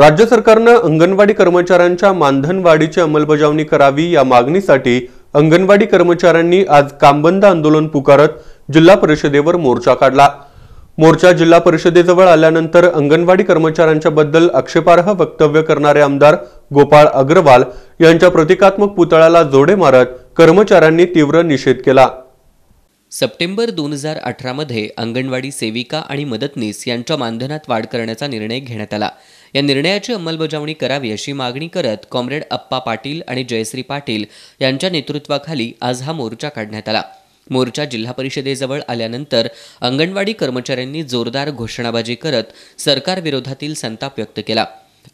राज्य सरकारनं अंगणवाडी कर्मचाऱ्यांच्या मानधनवाढीची अंमलबजावणी करावी या मागणीसाठी अंगणवाडी कर्मचाऱ्यांनी आज कामबंद आंदोलन पुकारत जिल्हा परिषदेवर मोर्चा काढला मोर्चा जिल्हा परिषदेजवळ आल्यानंतर अंगणवाडी कर्मचाऱ्यांच्या बद्दल आक्षेपार्ह वक्तव्य करणारे आमदार गोपाळ अग्रवाल यांच्या प्रतिकात्मक पुतळ्याला जोडे मारत कर्मचाऱ्यांनी तीव्र निषेध केला सप्टेंबर दोन हजार अठरामध्ये अंगणवाडी सेविका आणि मदतनीस यांच्या मानधनात वाढ करण्याचा निर्णय घेण्यात आला या निर्णयाची अंमलबजावणी करावी अशी मागणी करत कॉम्रेड अप्पा पाटील आणि जयश्री पाटील यांच्या नेतृत्वाखाली आज हा मोर्चा काढण्यात आला मोर्चा जिल्हा परिषदेजवळ आल्यानंतर अंगणवाडी कर्मचाऱ्यांनी जोरदार घोषणाबाजी करत सरकारविरोधातील संताप व्यक्त केला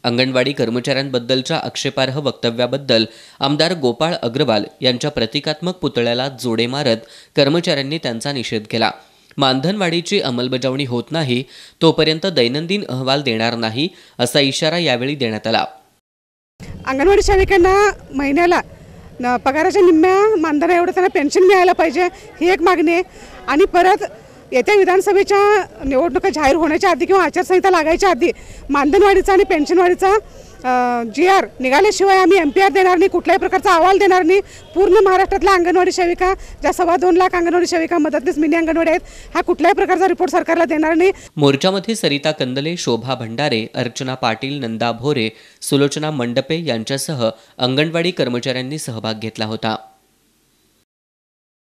अंगणवाडी कर्मचाऱ्यांबद्दलच्या आक्षेपार्ह वक्तव्याबद्दल आमदार गोपाळ अग्रवाल यांच्या प्रतिकात्मक पुतळ्याला जोडे मारत कर्मचाऱ्यांनी त्यांचा निषेध केला मानधनवाढीची अंमलबजावणी होत नाही तोपर्यंत दैनंदिन अहवाल देणार नाही असा इशारा यावेळी देण्यात आला अंगणवाडी सेविकांना महिन्याला पगाराच्या निम्म्या मानधना एवढं त्यांना पेन्शन मिळायला पाहिजे ही एक मागणी आहे आणि परत येत्या विधानसभेच्या निवडणुका जाहीर होण्याच्या आधी किंवा आचारसंहिता लागायच्या आधी मानधनवाडीचा आणि पेन्शनवाडीचा जी आर निघाल्याशिवाय आम्ही एम पी आर देणार नाही कुठल्याही प्रकारचा अहवाल देणार नाही पूर्ण महाराष्ट्रातल्या अंगणवाडी सेविका ज्या सव्वा दोन लाख अंगणवाडी सेविका मदतनीस मिनी अंगणवाडी आहेत हा कुठल्याही प्रकारचा रिपोर्ट सरकारला देणार नाही मोर्चामध्ये सरिता कंदले शोभा भंडारे अर्चना पाटील नंदा भोरे सुलोचना मंडपे यांच्यासह अंगणवाडी कर्मचाऱ्यांनी सहभाग घेतला होता